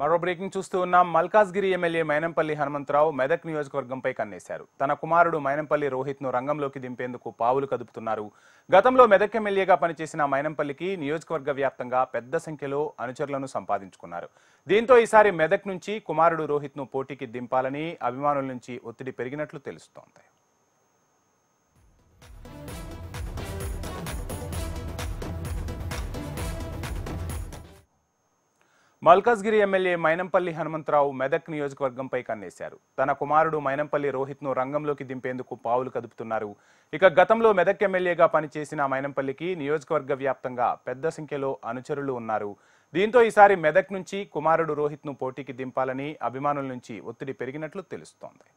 మరో బ్రేకింగ్ చూస్తూ ఉన్నాం మల్కాజ్గిరి ఎమ్మెల్యే మైనంపల్లి హనుమంతరావు మెదక్ నియోజకవర్గంపై కన్నేశారు తన కుమారుడు మైనంపల్లి రోహిత్ను రంగంలోకి దింపేందుకు పావులు కదుపుతున్నారు గతంలో మెదక్ ఎమ్మెల్యేగా పనిచేసిన మైనంపల్లికి నియోజకవర్గ వ్యాప్తంగా పెద్ద సంఖ్యలో అనుచరులను సంపాదించుకున్నారు దీంతో ఈసారి మెదక్ నుంచి కుమారుడు రోహిత్ను పోటీకి దింపాలని అభిమానుల నుంచి ఒత్తిడి పెరిగినట్లు తెలుస్తోంది మల్కాజ్గిరి ఎమ్మెల్యే మైనంపల్లి హనుమంతరావు మెదక్ నియోజకవర్గంపై కన్నేశారు తన కుమారుడు మైనంపల్లి రోహిత్ను రంగంలోకి దింపేందుకు పావులు కదుపుతున్నారు ఇక గతంలో మెదక్ ఎమ్మెల్యేగా పనిచేసిన మైనంపల్లికి నియోజకవర్గ వ్యాప్తంగా పెద్ద సంఖ్యలో అనుచరులు ఉన్నారు దీంతో ఈసారి మెదక్ నుంచి కుమారుడు రోహిత్ను పోటీకి దింపాలని అభిమానుల నుంచి ఒత్తిడి పెరిగినట్లు తెలుస్తోంది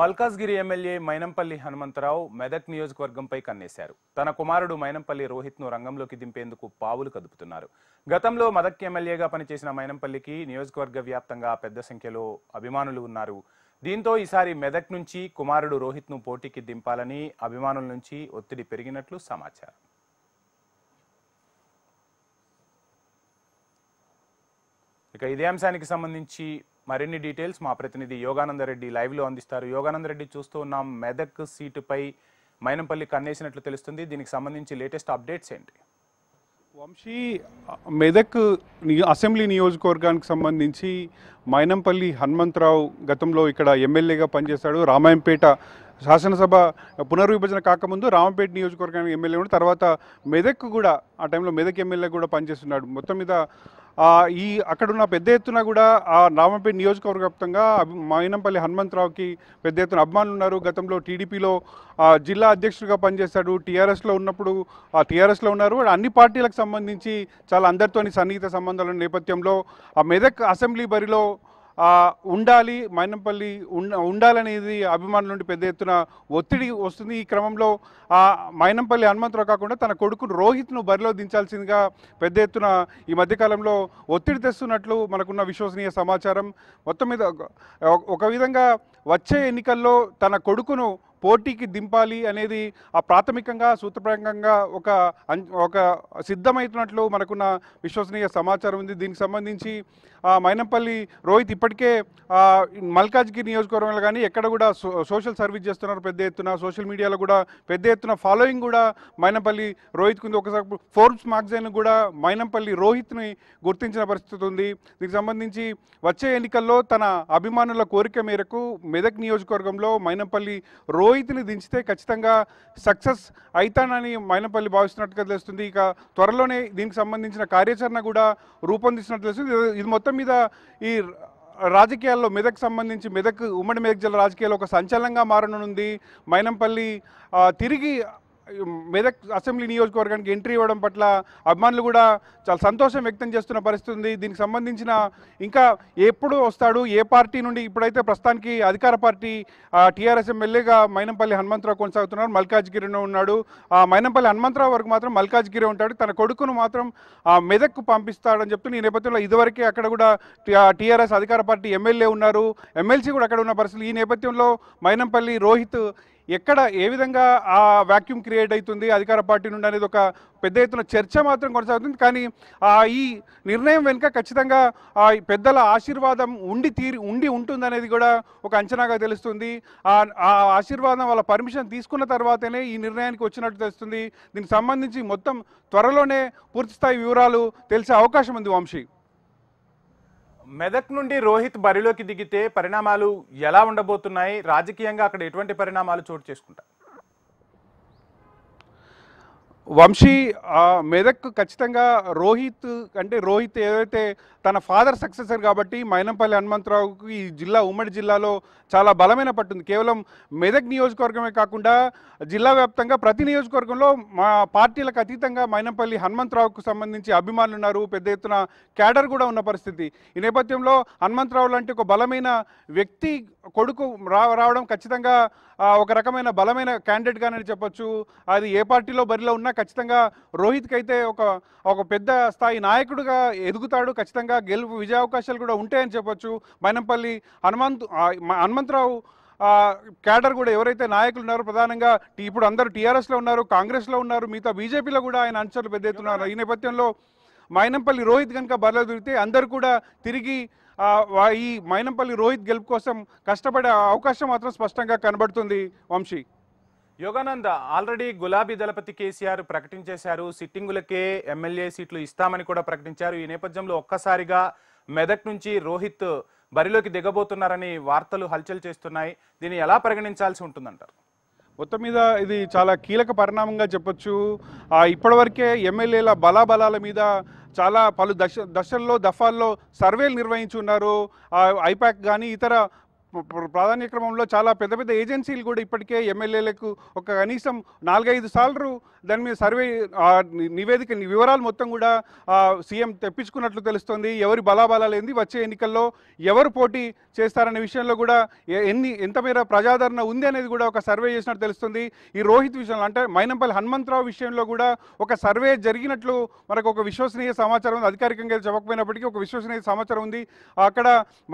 మల్కాజ్గిరి ఎమ్మెల్యే మైనంపల్లి హనుమంతరావు మెదక్ నియోజకవర్గంపై కన్నేశారు తన కుమారుడు మైనంపల్లి రోహిత్ను రంగంలోకి దింపేందుకు పావులు కదుపుతున్నారు గతంలో మెదక్ ఎమ్మెల్యేగా పనిచేసిన మైనంపల్లికి నియోజకవర్గ వ్యాప్తంగా పెద్ద సంఖ్యలో అభిమానులు ఉన్నారు దీంతో ఈసారి మెదక్ నుంచి కుమారుడు రోహిత్ను పోటీకి దింపాలని అభిమానుల నుంచి ఒత్తిడి పెరిగినట్లు సమాచారం ఇక ఇదే అంశానికి సంబంధించి మరిన్ని డీటెయిల్స్ మా ప్రతినిధి యోగానందరెడ్డి లైవ్లో అందిస్తారు యోగానందరెడ్డి చూస్తూ ఉన్నాం మెదక్ సీటుపై మైనంపల్లి కన్నేసినట్లు తెలుస్తుంది దీనికి సంబంధించి లేటెస్ట్ అప్డేట్స్ ఏంటి వంశీ మెదక్ అసెంబ్లీ నియోజకవర్గానికి సంబంధించి మైనంపల్లి హనుమంతరావు గతంలో ఇక్కడ ఎమ్మెల్యేగా పనిచేశాడు రామాయంపేట శాసనసభ పునర్విభజన కాకముందు రామపేట నియోజకవర్గానికి ఎమ్మెల్యే కూడా తర్వాత మెదక్ కూడా ఆ టైంలో మెదక్ ఎమ్మెల్యే కూడా పనిచేస్తున్నాడు మొత్తం మీద ఈ అక్కడున్న పెద్ద ఎత్తున కూడా ఆ నామంపేట నియోజకవర్గ వ్యాప్తంగా మైనంపల్లి హనుమంతరావుకి పెద్ద ఎత్తున అభిమానులు ఉన్నారు గతంలో టీడీపీలో జిల్లా అధ్యక్షుడిగా పనిచేశాడు టీఆర్ఎస్లో ఉన్నప్పుడు ఆ టీఆర్ఎస్లో ఉన్నారు అన్ని పార్టీలకు సంబంధించి చాలా అందరితోని సన్నిహిత సంబంధాల నేపథ్యంలో ఆ మెదక్ అసెంబ్లీ బరిలో ఉండాలి మైనంపల్లి ఉండాలనేది అభిమానుల నుండి పెద్ద ఎత్తున ఒత్తిడి వస్తుంది ఈ క్రమంలో మైనంపల్లి హనుమంతరావు కాకుండా తన కొడుకు రోహిత్ను బరిలో దించాల్సిందిగా పెద్ద ఎత్తున ఈ మధ్యకాలంలో ఒత్తిడి తెస్తున్నట్లు మనకున్న విశ్వసనీయ సమాచారం మొత్తం మీద ఒక విధంగా వచ్చే ఎన్నికల్లో తన కొడుకును పోటీకి దింపాలి అనేది ఆ ప్రాథమికంగా సూత్రప్రాయంగా ఒక ఒక సిద్ధమవుతున్నట్లు మనకున్న విశ్వసనీయ సమాచారం ఉంది దీనికి సంబంధించి మైనంపల్లి రోహిత్ ఇప్పటికే మల్కాజ్గిరి నియోజకవర్గంలో కానీ ఎక్కడ కూడా సోషల్ సర్వీస్ చేస్తున్నారు పెద్ద ఎత్తున సోషల్ మీడియాలో కూడా పెద్ద ఎత్తున ఫాలోయింగ్ కూడా మైనంపల్లి రోహిత్ కుంది ఒకసారి ఫోర్బ్స్ మ్యాగజైన్ కూడా మైనంపల్లి రోహిత్ని గుర్తించిన పరిస్థితి ఉంది దీనికి సంబంధించి వచ్చే ఎన్నికల్లో తన అభిమానుల కోరిక మేరకు మెదక్ నియోజకవర్గంలో మైనంపల్లి రోహిత్ రోహిత్ని దించితే ఖచ్చితంగా సక్సెస్ అవుతానని మైనపల్లి భావిస్తున్నట్టుగా తెలుస్తుంది ఇక త్వరలోనే దీనికి సంబంధించిన కార్యాచరణ కూడా రూపొందిస్తున్నట్టు తెలుస్తుంది ఇది మొత్తం మీద ఈ రాజకీయాల్లో మెదక్ సంబంధించి మెదక్ ఉమ్మడి మెదక్ జిల్లా రాజకీయాల్లో ఒక సంచలనంగా మారనుంది మైనంపల్లి తిరిగి మెదక్ అసెంబ్లీ నియోజకవర్గానికి ఎంట్రీ ఇవ్వడం పట్ల అభిమానులు కూడా చాలా సంతోషం వ్యక్తం చేస్తున్న పరిస్థితి ఉంది దీనికి సంబంధించిన ఇంకా ఎప్పుడు వస్తాడు ఏ పార్టీ నుండి ఇప్పుడైతే ప్రస్తుతానికి అధికార పార్టీ టీఆర్ఎస్ ఎమ్మెల్యేగా మైనంపల్లి హనుమంతరావు కొనసాగుతున్నారు మల్కాజ్గిరిలో ఉన్నాడు ఆ మైనంపల్లి హనుమంతరావు వరకు మాత్రం మల్కాజ్గిరి ఉంటాడు తన కొడుకును మాత్రం మెదక్ పంపిస్తాడని చెప్తున్న ఈ నేపథ్యంలో ఇదివరకే అక్కడ కూడా టీఆర్ఎస్ అధికార పార్టీ ఎమ్మెల్యే ఉన్నారు ఎమ్మెల్సీ కూడా అక్కడ ఉన్న పరిస్థితులు ఈ నేపథ్యంలో మైనంపల్లి రోహిత్ ఎక్కడ ఏ విధంగా ఆ వ్యాక్యూమ్ క్రియేట్ అవుతుంది అధికార పార్టీ నుండి అనేది ఒక పెద్ద ఎత్తున చర్చ మాత్రం కొనసాగుతుంది కానీ ఈ నిర్ణయం వెనుక ఖచ్చితంగా పెద్దల ఆశీర్వాదం ఉండి తీరి ఉండి ఉంటుందనేది కూడా ఒక అంచనాగా తెలుస్తుంది ఆ ఆశీర్వాదం వాళ్ళ పర్మిషన్ తీసుకున్న తర్వాతనే ఈ నిర్ణయానికి వచ్చినట్టు తెలుస్తుంది దీనికి సంబంధించి మొత్తం త్వరలోనే పూర్తిస్థాయి వివరాలు తెలిసే అవకాశం ఉంది వంశీ మెదక్ నుండి రోహిత్ బరిలోకి దిగితే పరిణామాలు ఎలా ఉండబోతున్నాయి రాజకీయంగా అక్కడ ఎటువంటి పరిణామాలు చోటు చేసుకుంటాయి వంశీ మెదక్ ఖచ్చితంగా రోహిత్ అంటే రోహిత్ ఏదైతే తన ఫాదర్ సక్సెసర్ కాబట్టి మైనంపల్లి హనుమంతరావుకి ఈ జిల్లా ఉమ్మడి జిల్లాలో చాలా బలమైన పట్టుంది కేవలం మెదక్ నియోజకవర్గమే కాకుండా జిల్లా వ్యాప్తంగా ప్రతి నియోజకవర్గంలో మా పార్టీలకు అతీతంగా మైనంపల్లి హనుమంతరావుకు సంబంధించి అభిమానులు ఉన్నారు పెద్ద ఎత్తున క్యాడర్ కూడా ఉన్న పరిస్థితి ఈ నేపథ్యంలో హనుమంతరావు లాంటి ఒక బలమైన వ్యక్తి కొడుకు రావడం ఖచ్చితంగా ఒక రకమైన బలమైన క్యాండిడేట్గా కానీ చెప్పొచ్చు అది ఏ పార్టీలో బరిలో ఉన్నా కన్నా ఖచ్చితంగా రోహిత్కి అయితే ఒక ఒక పెద్ద స్థాయి నాయకుడుగా ఎదుగుతాడు ఖచ్చితంగా గెలుపు విజయావకాశాలు కూడా ఉంటాయని చెప్పొచ్చు బైనంపల్లి హనుమంత్ హనుమంతరావు క్యాడర్ కూడా ఎవరైతే నాయకులు ఉన్నారో ప్రధానంగా ఇప్పుడు అందరూ టీఆర్ఎస్లో ఉన్నారు కాంగ్రెస్లో ఉన్నారు మిగతా బీజేపీలో కూడా ఆయన అంచర్లు పెద్ద ఎత్తున్నారు ఈ నేపథ్యంలో మైనంపల్లి రోహిత్ కనుక బరిలో దొరికితే అందరు కూడా తిరిగి ఈ మైనంపల్లి రోహిత్ గెలుపు కోసం కష్టపడే అవకాశం మాత్రం స్పష్టంగా కనబడుతుంది వంశీ యోగానంద్ ఆల్రెడీ గులాబీ దళపతి కేసీఆర్ ప్రకటించేశారు సిట్టింగులకే ఎమ్మెల్యే సీట్లు ఇస్తామని కూడా ప్రకటించారు ఈ నేపథ్యంలో ఒక్కసారిగా మెదక్ నుంచి రోహిత్ బరిలోకి దిగబోతున్నారని వార్తలు హల్చల్ చేస్తున్నాయి దీన్ని ఎలా పరిగణించాల్సి ఉంటుందంటారు మొత్తం మీద ఇది చాలా కీలక పరిణామంగా చెప్పొచ్చు ఇప్పటివరకే ఎమ్మెల్యేల బలాబలాల మీద చాలా పలు దశ దశల్లో దఫాల్లో సర్వేలు నిర్వహించున్నారు ఐపాక్ కానీ ఇతర ప్రాధాన్య క్రమంలో చాలా పెద్ద పెద్ద ఏజెన్సీలు కూడా ఇప్పటికే ఎమ్మెల్యేలకు ఒక కనీసం నాలుగైదు సార్లు దాని మీద సర్వే నివేదిక వివరాలు మొత్తం కూడా సీఎం తెప్పించుకున్నట్లు తెలుస్తుంది ఎవరి బలాబలాలు ఏంది వచ్చే ఎన్నికల్లో ఎవరు పోటీ చేస్తారనే విషయంలో కూడా ఎన్ని ఎంత మేర ప్రజాదరణ ఉంది అనేది కూడా ఒక సర్వే చేసినట్టు తెలుస్తుంది ఈ రోహిత్ విషయంలో అంటే మైనంపల్లి హనుమంతరావు విషయంలో కూడా ఒక సర్వే జరిగినట్లు మనకు ఒక విశ్వసనీయ సమాచారం ఉంది అధికారికంగా చెప్పకపోయినప్పటికీ ఒక విశ్వసనీయ సమాచారం ఉంది అక్కడ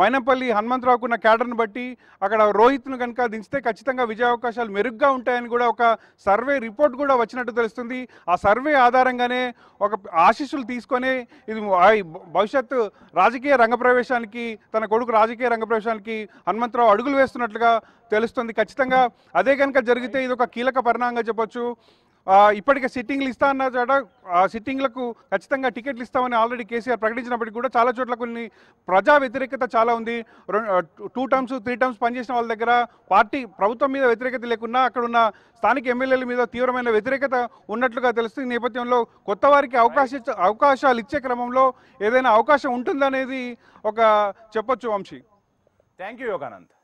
మైనంపల్లి హనుమంతరావుకున్న క్యాడర్ను బట్టి అక్కడ రోహిత్ను కనుక దించితే ఖచ్చితంగా విజయావకాశాలు మెరుగ్గా ఉంటాయని కూడా ఒక సర్వే రిపోర్ట్ కూడా వచ్చినట్టు తెలుస్తుంది ఆ సర్వే ఆధారంగానే ఒక ఆశీస్సులు తీసుకొని ఇది భవిష్యత్తు రాజకీయ రంగప్రవేశానికి తన కొడుకు రాజకీయ రంగప్రవేశానికి హనుమంతరావు అడుగులు వేస్తున్నట్లుగా తెలుస్తుంది ఖచ్చితంగా అదే కనుక జరిగితే ఇది ఒక కీలక పరిణామంగా చెప్పొచ్చు ఇప్పటికే సిట్టింగ్లు ఇస్తా అన్న చోట సిట్టింగ్లకు ఖచ్చితంగా టికెట్లు ఇస్తామని ఆల్రెడీ కేసీఆర్ ప్రకటించినప్పటికీ కూడా చాలా చోట్ల కొన్ని ప్రజా వ్యతిరేకత చాలా ఉంది టూ టర్మ్స్ త్రీ టర్మ్స్ పనిచేసిన వాళ్ళ దగ్గర పార్టీ ప్రభుత్వం మీద వ్యతిరేకత లేకున్నా అక్కడ ఉన్న స్థానిక ఎమ్మెల్యేల మీద తీవ్రమైన వ్యతిరేకత ఉన్నట్లుగా తెలుస్తుంది నేపథ్యంలో కొత్త వారికి అవకాశ అవకాశాలు ఇచ్చే క్రమంలో ఏదైనా అవకాశం ఉంటుందనేది ఒక చెప్పొచ్చు వంశీ థ్యాంక్ యూ యోగానంద్